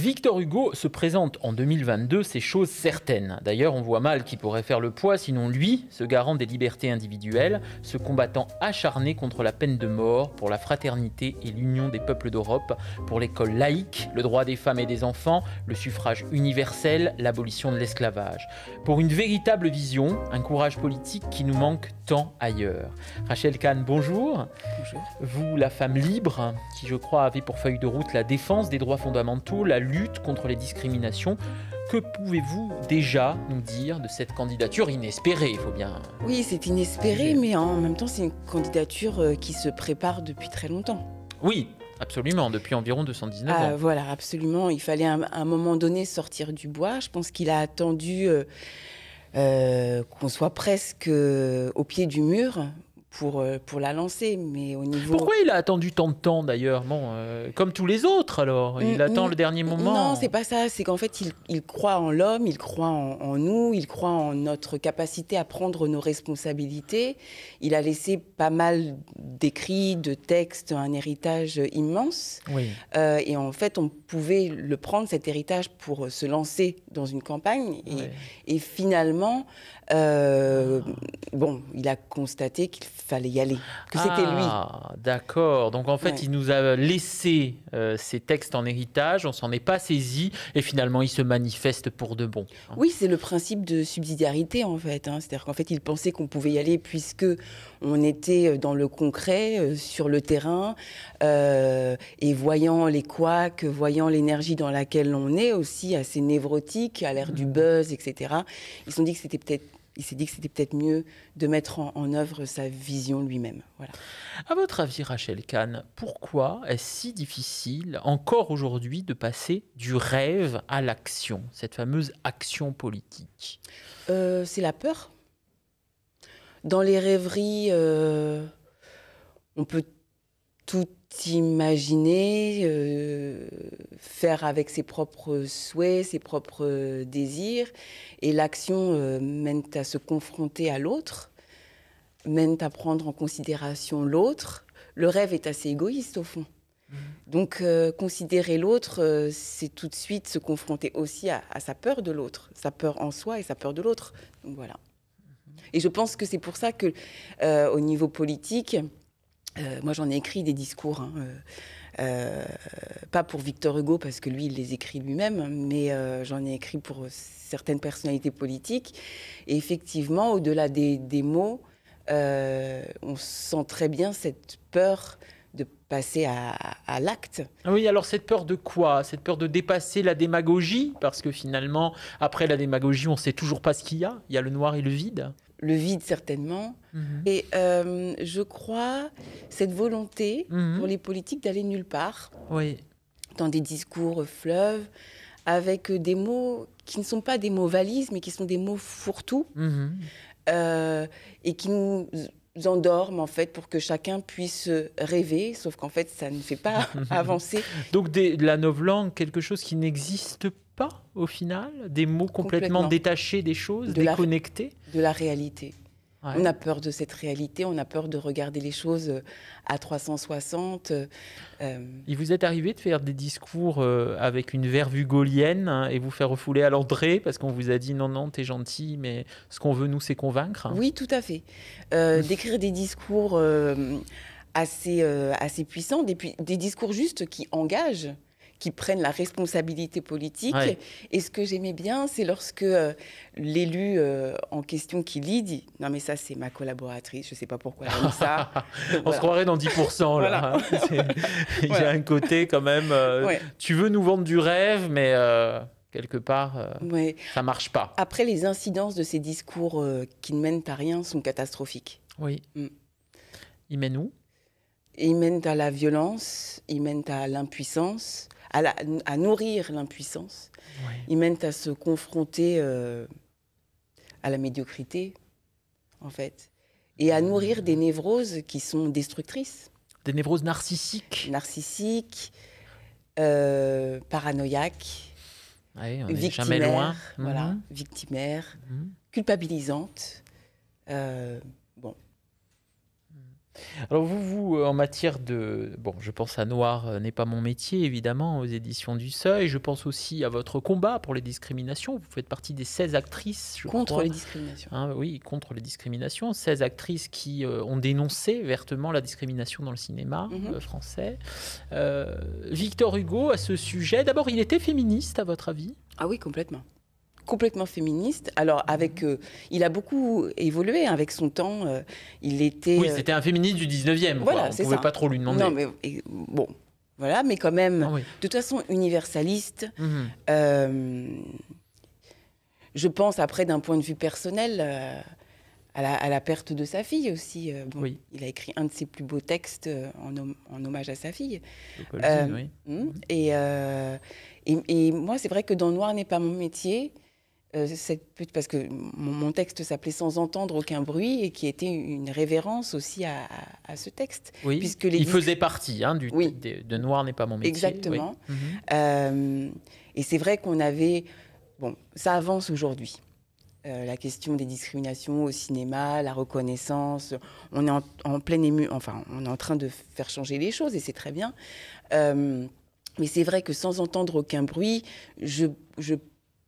Victor Hugo se présente en 2022, c'est chose certaine. D'ailleurs, on voit mal qui pourrait faire le poids, sinon lui, ce garant des libertés individuelles, ce combattant acharné contre la peine de mort, pour la fraternité et l'union des peuples d'Europe, pour l'école laïque, le droit des femmes et des enfants, le suffrage universel, l'abolition de l'esclavage. Pour une véritable vision, un courage politique qui nous manque tant ailleurs. Rachel Kahn, bonjour. Bonjour. Vous, la femme libre, qui je crois avait pour feuille de route la défense des droits fondamentaux, la lutte contre les discriminations. Que pouvez-vous déjà nous dire de cette candidature inespérée, il faut bien... Oui, c'est inespéré, mais en même temps, c'est une candidature euh, qui se prépare depuis très longtemps. Oui, Absolument, depuis environ 219 ah, ans. Voilà, absolument. Il fallait à un, moment donné sortir du bois. Je pense qu'il a attendu euh, euh, qu'on soit presque au pied du mur pour, euh, pour la lancer. Mais au niveau... Pourquoi il a attendu tant de temps d'ailleurs bon, euh, Comme tous les autres alors, il mm, attend mm. le dernier moment. Non, c'est pas ça, c'est qu'en fait il, il, croit en l'homme, il croit en, nous, il croit en notre capacité à prendre nos responsabilités. Il a laissé pas mal d'écrits, de textes, un héritage immense. Oui. Euh, et en fait on pouvait le prendre, cet héritage, pour se lancer dans une campagne. Et, finalement, bon, il a constaté qu'il fallait y aller, que ah, c'était lui. d'accord. Donc en fait, il nous a laissé euh, ces textes en héritage, on s'en est pas saisi, et finalement, il se manifeste pour de bon. Hein. Oui, c'est le principe de subsidiarité en fait. Hein. C'est-à-dire qu'en fait, il pensait qu'on pouvait y aller puisque on était euh, dans le concret, euh, sur le terrain, et voyant les couacs, voyant l'énergie dans laquelle on est aussi, assez névrotique, à l'air du mmh. buzz, etc. Ils se sont dit que c'était peut-être il s'est dit que c'était peut-être mieux de mettre en, œuvre sa vision lui-même. Voilà. À votre avis, Rachel Kahn, pourquoi est-ce si difficile encore aujourd'hui de passer du rêve à l'action, cette fameuse action politique euh, C'est la peur. Dans les rêveries, euh, on peut tout imaginer, euh, faire avec ses propres souhaits, ses propres désirs. Et l'action euh, mène à se confronter à l'autre, mène à prendre en considération l'autre. Le rêve est assez égoïste au fond. Mmh. Donc euh, considérer l'autre, c'est tout de suite se confronter aussi à, sa peur de l'autre, sa peur en soi et sa peur de l'autre. Donc voilà. Mmh. Et je pense que c'est pour ça que, au niveau politique, euh, moi, j'en ai écrit des discours, hein, euh, euh, pas pour Victor Hugo parce que lui, il les écrit lui-même, mais j'en ai écrit pour certaines personnalités politiques. Et effectivement, au-delà des, mots, on sent très bien cette peur de passer à, à l'acte. Ah oui, alors cette peur de quoi Cette peur de dépasser la démagogie Parce que finalement, après la démagogie, on ne sait toujours pas ce qu'il y a. Il y a le noir et le vide le vide certainement. Mhm. Et euh, je crois cette volonté mhm. pour les politiques d'aller nulle part, oui. dans des discours fleuves, avec des mots qui ne sont pas des mots valises, mais qui sont des mots fourre-tout, mhm. euh, et qui nous endorment en fait pour que chacun puisse rêver, sauf qu'en fait ça ne fait pas avancer. Donc des, la novlangue, quelque chose qui n'existe pas pas, au final, des mots complètement, détachés des choses, déconnectés De la réalité. On a peur de cette réalité, on a peur de regarder les choses euh, à 360. Euh, euh, Il vous est arrivé de faire des discours avec une verve gaulienne hein, et vous faire refouler à l'entrée parce qu'on vous a dit non, non, t'es gentil, mais ce qu'on veut, nous, c'est convaincre Oui, tout à fait. D'écrire des discours assez, assez puissants, des, discours justes qui engagent qui prennent la responsabilité politique. Et ce que j'aimais bien, c'est lorsque euh, l'élu euh, en question qui lit dit Non, mais ça, c'est ma collaboratrice, je ne sais pas pourquoi elle dit ça. On se croirait dans 10%, là. Hein. un côté quand même euh, Tu veux nous vendre du rêve, mais quelque part, ça ouais. ça marche pas. Après, les incidences de ces discours qui ne mènent à rien sont catastrophiques. Oui. Mm. Ils mènent où Ils mènent à la violence, ils mènent à l'impuissance, à, nourrir l'impuissance. Ils mènent à se confronter euh, à la médiocrité, en fait, et à nourrir mmh. des névroses qui sont destructrices. Des névroses narcissiques. Narcissiques, euh, paranoïaques, victimaires, jamais loin. Voilà, mmh. victimaires, mmh. culpabilisantes. Euh, alors vous, euh, en matière de... Bon, je pense à Noir euh, n'est pas mon métier, évidemment, aux éditions du Seuil. Je pense aussi à votre combat pour les discriminations. Vous faites partie des 16 actrices... Je contre les discriminations. Hein, oui, contre les discriminations. 16 actrices qui euh, ont dénoncé vertement la discrimination dans le cinéma mhm. français. Victor Hugo, à ce sujet, d'abord, il était féministe, à votre avis Ah oui, complètement complètement féministe. Alors avec, euh, il a beaucoup évolué hein, avec son temps. Euh, il était. Oui, euh, c'était un féministe du 19e. Voilà, quoi. On pouvait pas trop lui demander. Non, mais bon, voilà, mais quand même, ah de toute façon universaliste. Mmh je pense après d'un point de vue personnel. À la, perte de sa fille aussi. Il a écrit un de ses plus beaux textes en, hommage à sa fille. Hmm, mmh et, et, moi, c'est vrai que dans Noir n'est pas mon métier, euh, parce que mon, texte s'appelait Sans entendre aucun bruit et qui était une révérence aussi à, ce texte. Oui, puisque il faisait partie hein, du, de, Noir n'est pas mon métier. Exactement. Mhm. Euh, et c'est vrai qu'on avait. Bon, ça avance aujourd'hui. Euh, la question des discriminations au cinéma, la reconnaissance, on est en, pleine ému, enfin, on est en train de faire changer les choses et c'est très bien. mais c'est vrai que sans entendre aucun bruit, je, je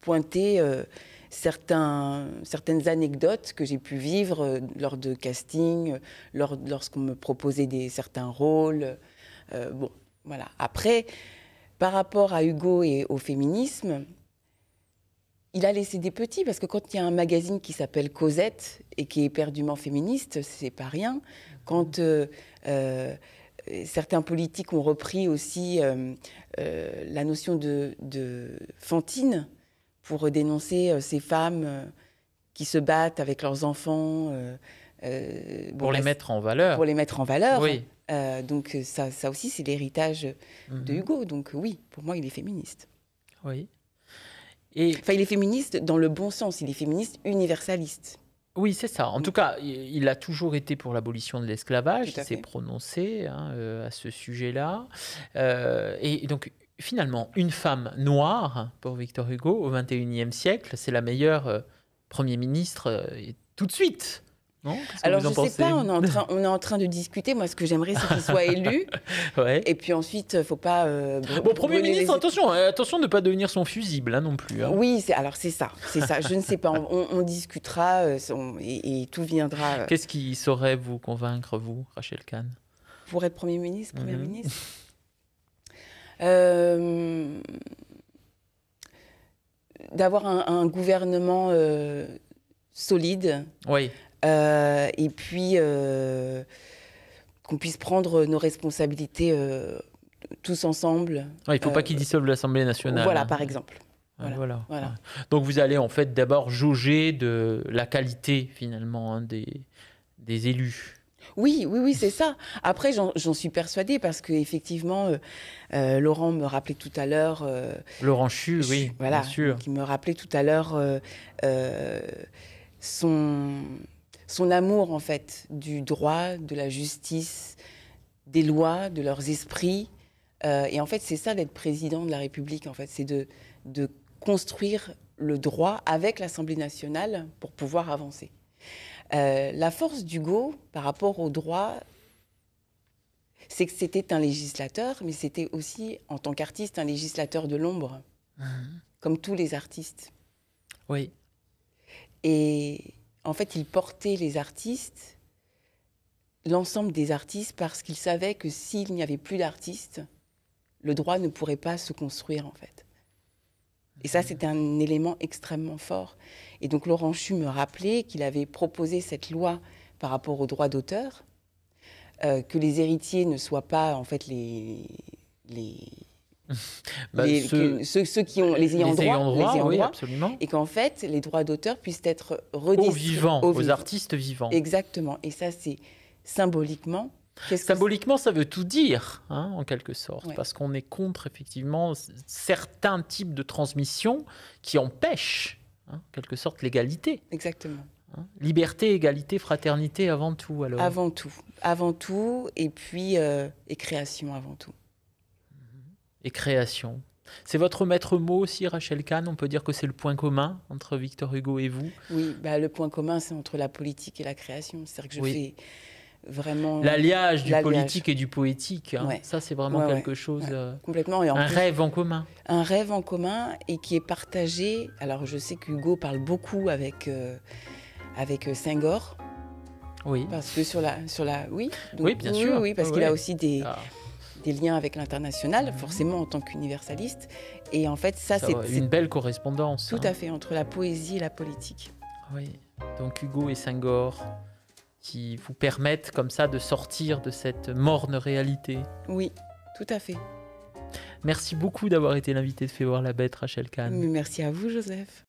pointer euh, certains, certaines anecdotes que j'ai pu vivre euh, lors de casting euh, lorsqu'on me proposait des, certains rôles. bon, voilà. Après, par rapport à Hugo et au féminisme, il a laissé des petits, parce que quand il y a un magazine qui s'appelle Cosette et qui est éperdument féministe, c'est pas rien. Quand certains politiques ont repris aussi la notion de, de Fantine, pour dénoncer euh, ces femmes euh, qui se battent avec leurs enfants. Euh, pour les bah, mettre en valeur. Pour les mettre en valeur. Oui. donc ça, ça aussi, c'est l'héritage de mhm. Hugo. Donc oui, pour moi, il est féministe. Oui. Et... Enfin, il est féministe dans le bon sens. Il est féministe universaliste. Oui, c'est ça. En mm. tout cas, il a toujours été pour l'abolition de l'esclavage. Il s'est prononcé hein, à ce sujet-là. et donc, finalement, une femme noire, pour Victor Hugo, au XXIe siècle, c'est la meilleure euh, Premier ministre euh, tout de suite. Non Alors, je ne sais pas, on est, en train, on est, en train, de discuter. Moi, ce que j'aimerais, c'est qu'il soit élu. ouais. Et puis ensuite, il euh, ne faut pas. bon, Premier ministre, attention, hein, attention de ne pas devenir son fusible hein, non plus. Hein. Oui, Oui, alors c'est ça, c'est ça. Je ne sais pas, on, discutera et, tout viendra. Qu'est-ce qui saurait vous convaincre, vous, Rachel Kahn Pour être Premier ministre, Premier mhm. ministre euh, d'avoir un, gouvernement euh, solide. Oui. Euh, et puis qu'on puisse prendre nos responsabilités tous ensemble. il ne faut pas qu'ils dissolvent l'Assemblée nationale. Voilà, hein. par exemple. Donc vous allez en fait d'abord jauger de la qualité finalement hein, des élus. Oui, oui, oui, c'est ça. Après, j'en suis persuadée parce que effectivement, euh, euh, Laurent me rappelait tout à l'heure. Euh, Laurent Chu, oui, bien sûr. Qui me rappelait tout à l'heure son son amour en fait du droit, de la justice, des lois, de leurs esprits. et en fait, c'est ça d'être président de la République. En fait, c'est de de construire le droit avec l'Assemblée nationale pour pouvoir avancer. Euh, la force d'Hugo par rapport au droit, c'est que c'était un législateur, mais c'était aussi, en tant qu'artiste, un législateur de l'ombre, mhm. comme tous les artistes. Oui. Et en fait, il portait les artistes, l'ensemble des artistes, parce qu'il savait que s'il n'y avait plus d'artistes, le droit ne pourrait pas se construire, en fait. Et ça, c'était un élément extrêmement fort. Et donc Laurent Chu me rappelait qu'il avait proposé cette loi par rapport aux droits d'auteur, euh, que les héritiers ne soient pas en fait les, bah, ceux, qui ont les ayants les absolument. et qu'en fait les droits d'auteur puissent être redistribués aux vivants, aux, artistes vivants. Exactement. Et ça, c'est symboliquement Symboliquement, ça veut tout dire, hein, en quelque sorte, parce qu'on est contre effectivement certains types de transmissions qui empêchent, hein, en quelque sorte, l'égalité. Exactement. Hein, liberté, égalité, fraternité avant tout, alors. Avant tout, avant tout, et puis euh, et création avant tout. Mm-hmm. Et création. C'est votre maître mot aussi, Rachel Kahn. On peut dire que c'est le point commun entre Victor Hugo et vous. Oui, bah, le point commun, c'est entre la politique et la création. C'est-à-dire que je fais vraiment. L'alliage du politique et du poétique. Hein. Ça, c'est vraiment quelque chose. Euh, Complètement. Et un rêve en commun. Un rêve en commun et qui est partagé. Alors, je sais qu'Hugo parle beaucoup avec, euh, avec euh, Senghor. Oui. Parce que sur la. Sur la oui, oui, bien sûr. Oui, parce qu'il a aussi des. Ah. des liens avec l'international, mhm. forcément en tant qu'universaliste. Et en fait, ça, c'est... Une belle correspondance. Tout hein. à fait, entre la poésie et la politique. Oui. Donc Hugo et Senghor, qui vous permettent comme ça de sortir de cette morne réalité. Oui, tout à fait. Merci beaucoup d'avoir été l'invité de Fais voir la bête, Rachel Kahn. Merci à vous, Joseph.